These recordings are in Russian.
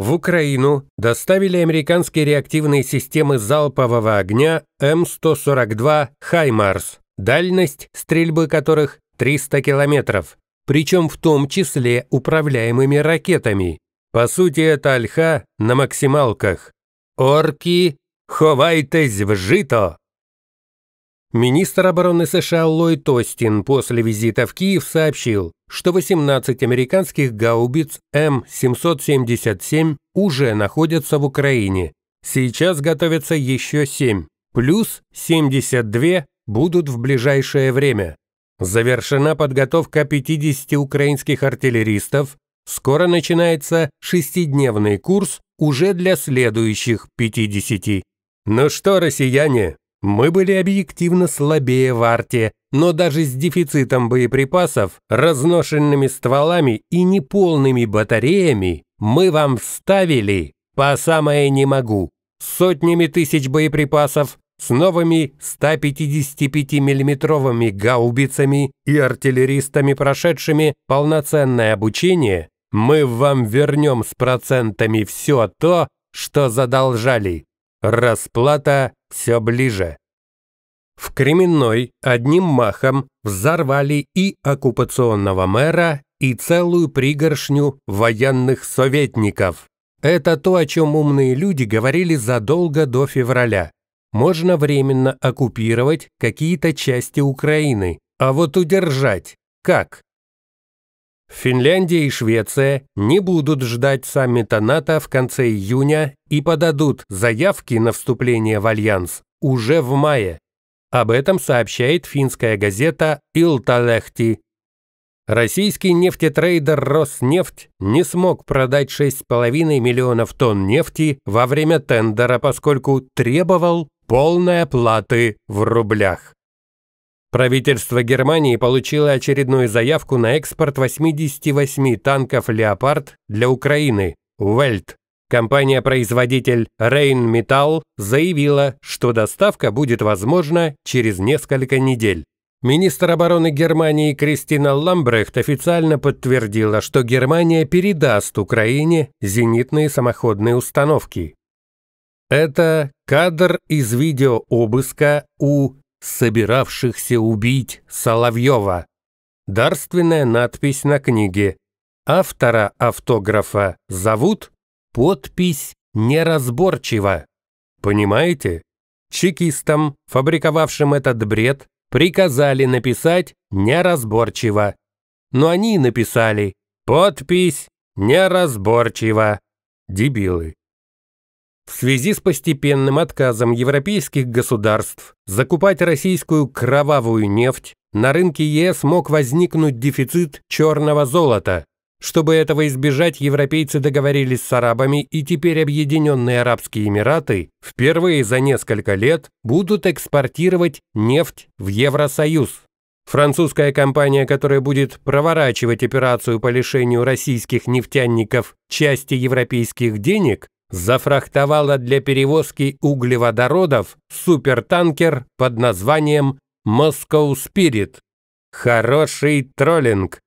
В Украину доставили американские реактивные системы залпового огня М142 «Хаймарс», дальность стрельбы которых 300 километров, причем в том числе управляемыми ракетами. По сути, это альха на максималках. «Орки, ховайтесь в жито!» Министр обороны США Ллойд Остин после визита в Киев сообщил, что 18 американских гаубиц М777 уже находятся в Украине. Сейчас готовятся еще 7, плюс 72 будут в ближайшее время. Завершена подготовка 50 украинских артиллеристов. Скоро начинается шестидневный курс уже для следующих 50. Ну что, россияне, мы были объективно слабее в арте, но даже с дефицитом боеприпасов, разношенными стволами и неполными батареями мы вам вставили по самое не могу. Сотнями тысяч боеприпасов, с новыми 155-миллиметровыми гаубицами и артиллеристами, прошедшими полноценное обучение, мы вам вернем с процентами все то, что задолжали. Расплата все ближе. В Кременной одним махом взорвали и оккупационного мэра, и целую пригоршню военных советников. Это то, о чем умные люди говорили задолго до февраля. Можно временно оккупировать какие-то части Украины, а вот удержать как? Финляндия и Швеция не будут ждать саммита НАТО в конце июня и подадут заявки на вступление в Альянс уже в мае. Об этом сообщает финская газета «Илталехти». Российский нефтетрейдер «Роснефть» не смог продать 6,5 миллионов тонн нефти во время тендера, поскольку требовал полной оплаты в рублях. Правительство Германии получило очередную заявку на экспорт 88 танков «Леопард» для Украины, «Вельт». Компания-производитель «Рейнметалл» заявила, что доставка будет возможна через несколько недель. Министр обороны Германии Кристина Ламбрехт официально подтвердила, что Германия передаст Украине зенитные самоходные установки. Это кадр из видео обыска у собиравшихся убить Соловьева. Дарственная надпись на книге. Автора автографа зовут, подпись неразборчива. Понимаете? Чекистам, фабриковавшим этот бред, приказали написать неразборчиво. Но они написали «Подпись неразборчива. Дебилы в связи с постепенным отказом европейских государств закупать российскую кровавую нефть, на рынке ЕС мог возникнуть дефицит черного золота. Чтобы этого избежать, европейцы договорились с арабами, и теперь Объединенные Арабские Эмираты впервые за несколько лет будут экспортировать нефть в Евросоюз. Французская компания, которая будет проворачивать операцию по лишению российских нефтяников части европейских денег, зафрахтовала для перевозки углеводородов супертанкер под названием «Москоу Спирит». Хороший троллинг.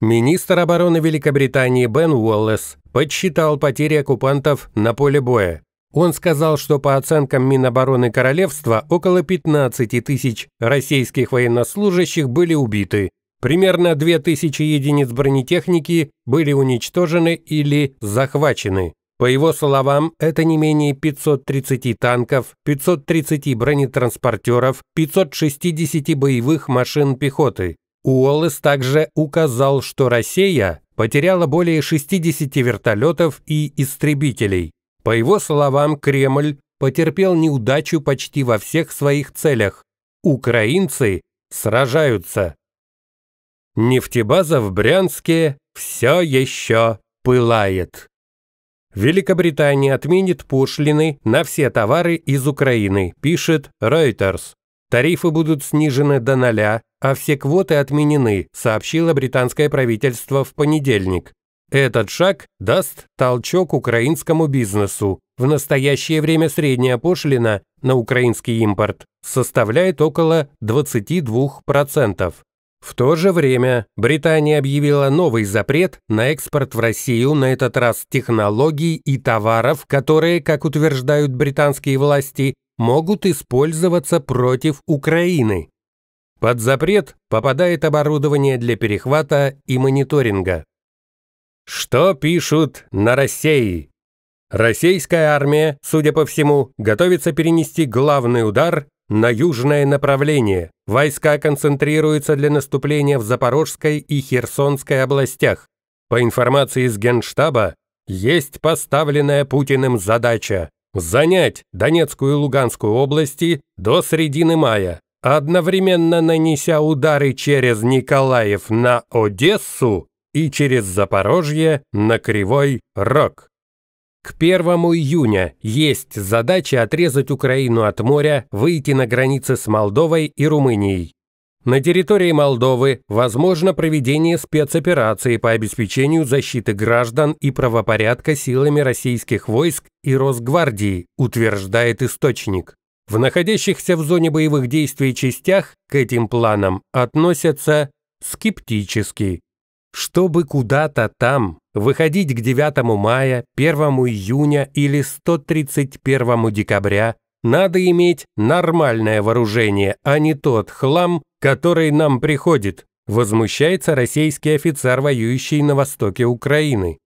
Министр обороны Великобритании Бен Уоллес подсчитал потери оккупантов на поле боя. Он сказал, что по оценкам Минобороны Королевства около 15 тысяч российских военнослужащих были убиты, примерно 2000 единиц бронетехники были уничтожены или захвачены. По его словам, это не менее 530 танков, 530 бронетранспортеров, 560 боевых машин пехоты. Уоллес также указал, что Россия потеряла более 60 вертолетов и истребителей. По его словам, Кремль потерпел неудачу почти во всех своих целях. Украинцы сражаются. Нефтебаза в Брянске все еще пылает. Великобритания отменит пошлины на все товары из Украины, пишет Reuters. Тарифы будут снижены до ноля, а все квоты отменены, сообщило британское правительство в понедельник. Этот шаг даст толчок украинскому бизнесу. В настоящее время средняя пошлина на украинский импорт составляет около 22%. В то же время Британия объявила новый запрет на экспорт в Россию, на этот раз технологий и товаров, которые, как утверждают британские власти, могут использоваться против Украины. Под запрет попадает оборудование для перехвата и мониторинга. Что пишут на России? Российская армия, судя по всему, готовится перенести главный удар на южное направление войска концентрируются для наступления в Запорожской и Херсонской областях. По информации из Генштаба, есть поставленная Путиным задача занять Донецкую и Луганскую области до середины мая, одновременно нанеся удары через Николаев на Одессу и через Запорожье на Кривой Рог. К 1 июня есть задача отрезать Украину от моря, выйти на границы с Молдовой и Румынией. На территории Молдовы возможно проведение спецоперации по обеспечению защиты граждан и правопорядка силами российских войск и Росгвардии, утверждает источник. В находящихся в зоне боевых действий частях к этим планам относятся скептически. Чтобы куда-то там выходить к 9 мая, 1 июня или 131 декабря, надо иметь нормальное вооружение, а не тот хлам, который нам приходит, возмущается российский офицер, воюющий на востоке Украины.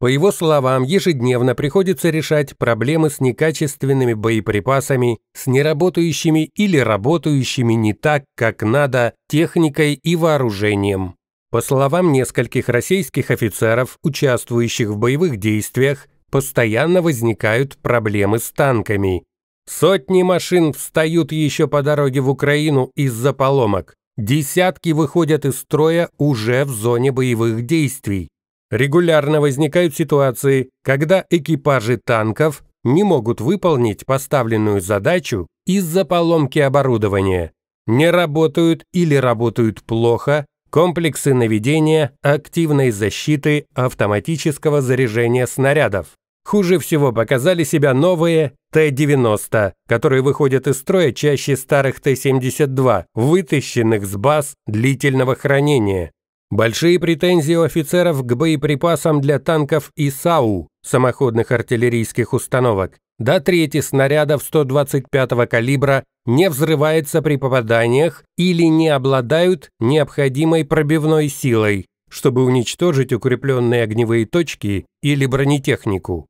По его словам, ежедневно приходится решать проблемы с некачественными боеприпасами, с неработающими или работающими не так, как надо, техникой и вооружением. По словам нескольких российских офицеров, участвующих в боевых действиях, постоянно возникают проблемы с танками. Сотни машин встают еще по дороге в Украину из-за поломок. Десятки выходят из строя уже в зоне боевых действий. Регулярно возникают ситуации, когда экипажи танков не могут выполнить поставленную задачу из-за поломки оборудования. Не работают или работают плохо комплексы наведения, активной защиты, автоматического заряжения снарядов. Хуже всего показали себя новые Т-90, которые выходят из строя чаще старых Т-72, вытащенных с баз длительного хранения. Большие претензии у офицеров к боеприпасам для танков и САУ, самоходных артиллерийских установок, до трети снарядов 125 калибра не взрывается при попаданиях или не обладают необходимой пробивной силой, чтобы уничтожить укрепленные огневые точки или бронетехнику.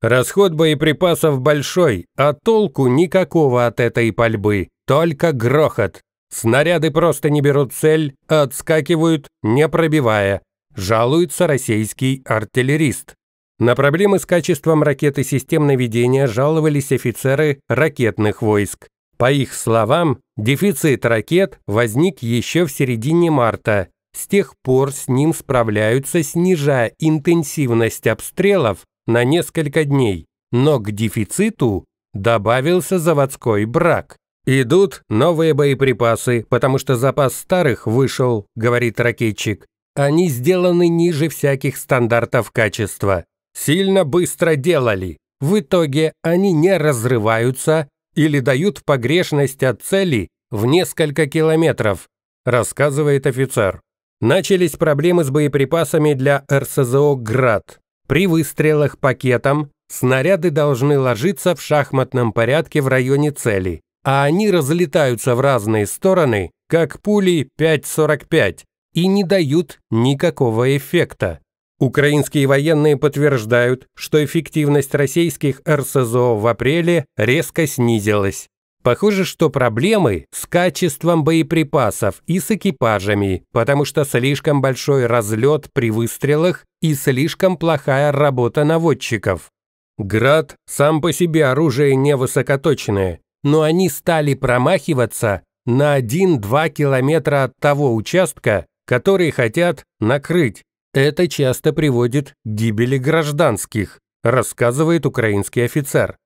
Расход боеприпасов большой, а толку никакого от этой пальбы, только грохот. Снаряды просто не берут цель, а отскакивают, не пробивая, жалуется российский артиллерист. На проблемы с качеством ракеты систем наведения жаловались офицеры ракетных войск. По их словам, дефицит ракет возник еще в середине марта. С тех пор с ним справляются, снижая интенсивность обстрелов на несколько дней. Но к дефициту добавился заводской брак. «Идут новые боеприпасы, потому что запас старых вышел», — говорит ракетчик. «Они сделаны ниже всяких стандартов качества. Сильно быстро делали. В итоге они не разрываются, или дают погрешность от цели в несколько километров, рассказывает офицер. Начались проблемы с боеприпасами для РСЗО «Град». При выстрелах пакетом снаряды должны ложиться в шахматном порядке в районе цели, а они разлетаются в разные стороны, как пули 5.45, и не дают никакого эффекта. Украинские военные подтверждают, что эффективность российских РСЗО в апреле резко снизилась. Похоже, что проблемы с качеством боеприпасов и с экипажами, потому что слишком большой разлет при выстрелах и слишком плохая работа наводчиков. «Град» сам по себе оружие не высокоточное, но они стали промахиваться на 1-2 километра от того участка, который хотят накрыть, это часто приводит к гибели гражданских, рассказывает украинский офицер.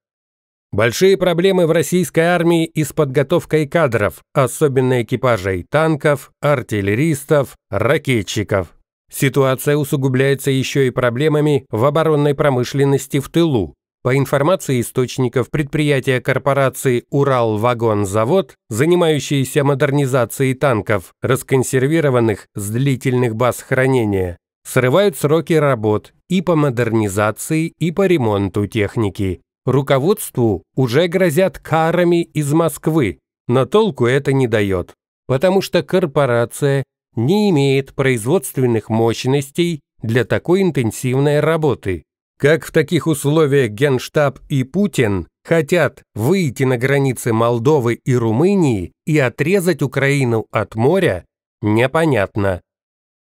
Большие проблемы в российской армии и с подготовкой кадров, особенно экипажей танков, артиллеристов, ракетчиков. Ситуация усугубляется еще и проблемами в оборонной промышленности в тылу. По информации источников предприятия корпорации «Уралвагонзавод», занимающиеся модернизацией танков, расконсервированных с длительных баз хранения, срывают сроки работ и по модернизации, и по ремонту техники. Руководству уже грозят карами из Москвы, но толку это не дает, потому что корпорация не имеет производственных мощностей для такой интенсивной работы. Как в таких условиях Генштаб и Путин хотят выйти на границы Молдовы и Румынии и отрезать Украину от моря, непонятно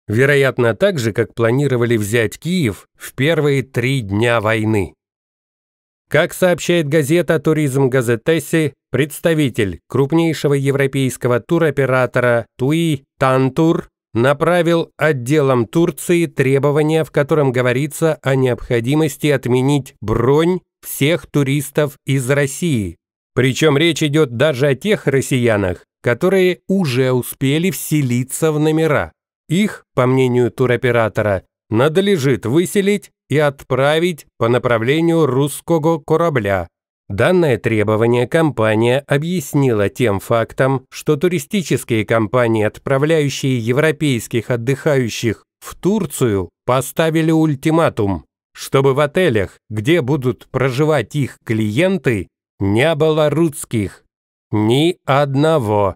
вероятно так же, как планировали взять Киев в первые три дня войны. Как сообщает газета «Туризм Газетесси», представитель крупнейшего европейского туроператора ТУИ «Тантур» направил отделам Турции требование, в котором говорится о необходимости отменить бронь всех туристов из России. Причем речь идет даже о тех россиянах, которые уже успели вселиться в номера. Их, по мнению туроператора, надлежит выселить и отправить по направлению русского корабля. Данное требование компания объяснила тем фактом, что туристические компании, отправляющие европейских отдыхающих в Турцию, поставили ультиматум, чтобы в отелях, где будут проживать их клиенты, не было русских. Ни одного.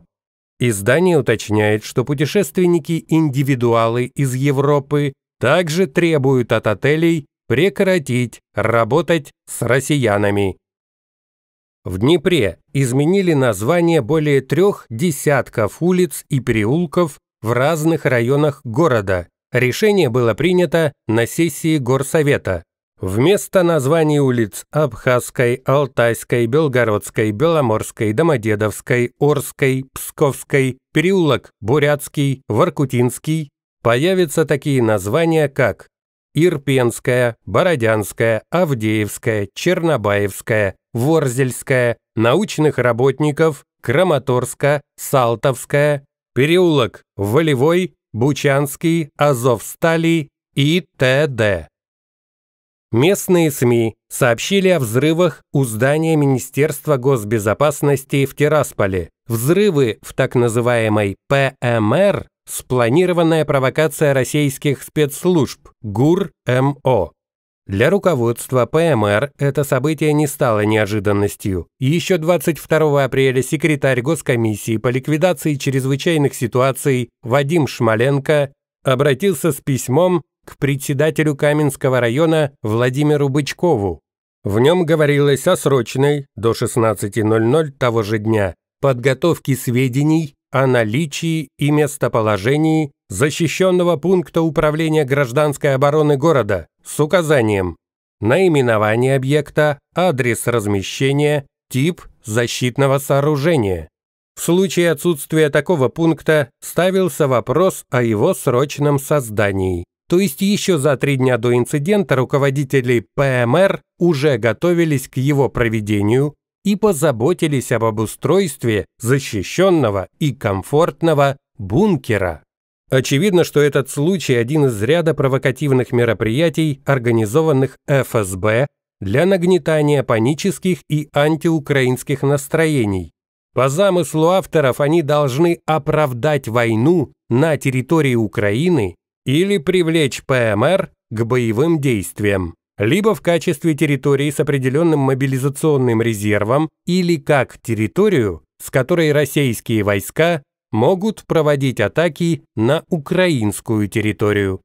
Издание уточняет, что путешественники-индивидуалы из Европы также требуют от отелей прекратить работать с россиянами. В Днепре изменили название более трех десятков улиц и переулков в разных районах города. Решение было принято на сессии Горсовета. Вместо названий улиц Абхазской, Алтайской, Белгородской, Беломорской, Домодедовской, Орской, Псковской, переулок Бурятский, Воркутинский появятся такие названия, как Ирпенская, Бородянская, Авдеевская, Чернобаевская, Ворзельская, научных работников, Краматорска, Салтовская, переулок Волевой, Бучанский, Азовсталий и т.д. Местные СМИ сообщили о взрывах у здания Министерства госбезопасности в Тирасполе. Взрывы в так называемой ПМР – спланированная провокация российских спецслужб ГУР-МО. Для руководства ПМР это событие не стало неожиданностью. Еще 22 апреля секретарь Госкомиссии по ликвидации чрезвычайных ситуаций Вадим Шмаленко обратился с письмом к председателю Каменского района Владимиру Бычкову. В нем говорилось о срочной, до 16.00 того же дня, подготовке сведений о наличии и местоположении защищенного пункта управления гражданской обороны города с указанием наименование объекта, адрес размещения, тип защитного сооружения. В случае отсутствия такого пункта ставился вопрос о его срочном создании. То есть еще за три дня до инцидента руководители ПМР уже готовились к его проведению и позаботились об обустройстве защищенного и комфортного бункера. Очевидно, что этот случай один из ряда провокативных мероприятий, организованных ФСБ для нагнетания панических и антиукраинских настроений. По замыслу авторов они должны оправдать войну на территории Украины или привлечь ПМР к боевым действиям, либо в качестве территории с определенным мобилизационным резервом или как территорию, с которой российские войска могут проводить атаки на украинскую территорию.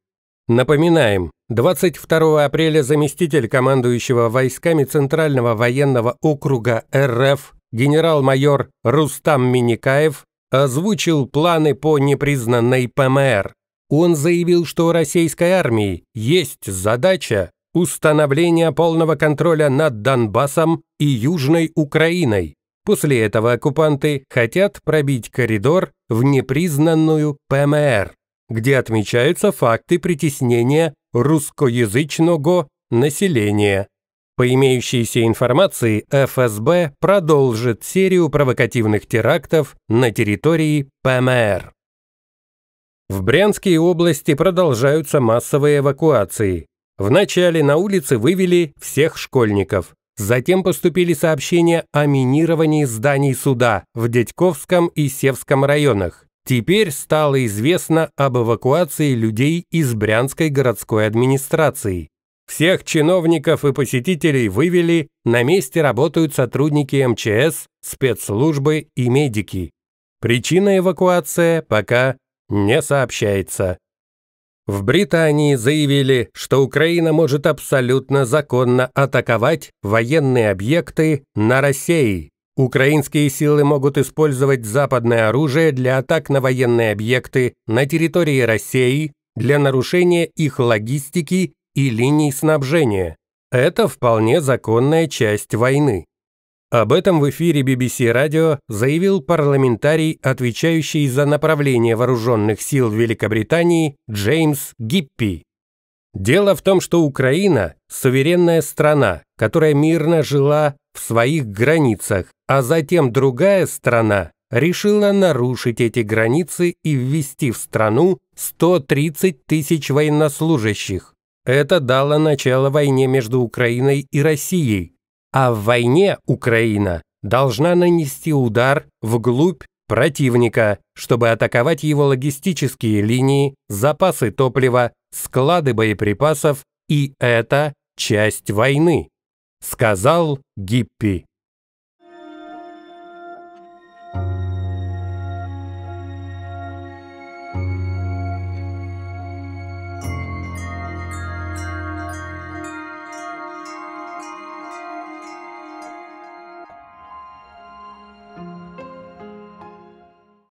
Напоминаем, 22 апреля заместитель командующего войсками Центрального военного округа РФ генерал-майор Рустам Миникаев озвучил планы по непризнанной ПМР. Он заявил, что у российской армии есть задача установления полного контроля над Донбассом и Южной Украиной. После этого оккупанты хотят пробить коридор в непризнанную ПМР, где отмечаются факты притеснения русскоязычного населения. По имеющейся информации, ФСБ продолжит серию провокативных терактов на территории ПМР. В Брянской области продолжаются массовые эвакуации. Вначале на улицы вывели всех школьников. Затем поступили сообщения о минировании зданий суда в Дядьковском и Севском районах. Теперь стало известно об эвакуации людей из Брянской городской администрации. Всех чиновников и посетителей вывели, на месте работают сотрудники МЧС, спецслужбы и медики. Причина эвакуация пока не сообщается. В Британии заявили, что Украина может абсолютно законно атаковать военные объекты на России. Украинские силы могут использовать западное оружие для атак на военные объекты на территории России для нарушения их логистики и линий снабжения. Это вполне законная часть войны. Об этом в эфире BBC Radio заявил парламентарий, отвечающий за направление вооруженных сил Великобритании Джеймс Гиппи. Дело в том, что Украина – суверенная страна, которая мирно жила в своих границах, а затем другая страна решила нарушить эти границы и ввести в страну 130 тысяч военнослужащих. Это дало начало войне между Украиной и Россией, а в войне Украина должна нанести удар вглубь противника, чтобы атаковать его логистические линии, запасы топлива, склады боеприпасов, и это часть войны», — сказал Гиппи.